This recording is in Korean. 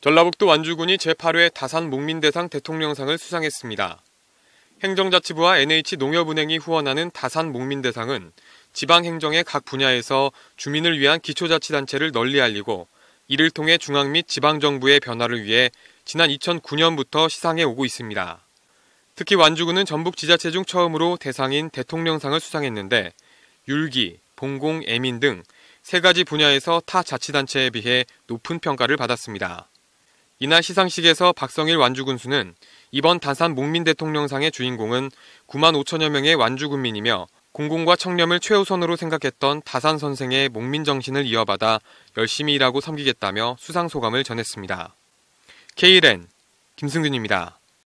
전라북도 완주군이 제8회 다산 목민대상 대통령상을 수상했습니다. 행정자치부와 NH농협은행이 후원하는 다산 목민대상은 지방행정의 각 분야에서 주민을 위한 기초자치단체를 널리 알리고 이를 통해 중앙 및 지방정부의 변화를 위해 지난 2009년부터 시상해 오고 있습니다. 특히 완주군은 전북 지자체 중 처음으로 대상인 대통령상을 수상했는데 율기, 봉공, 애민 등 세 가지 분야에서 타 자치단체에 비해 높은 평가를 받았습니다. 이날 시상식에서 박성일 완주군수는 이번 다산 목민 대통령상의 주인공은 9만 5천여 명의 완주군민이며 공공과 청렴을 최우선으로 생각했던 다산 선생의 목민 정신을 이어받아 열심히 일하고 섬기겠다며 수상 소감을 전했습니다. KLN 김승균입니다.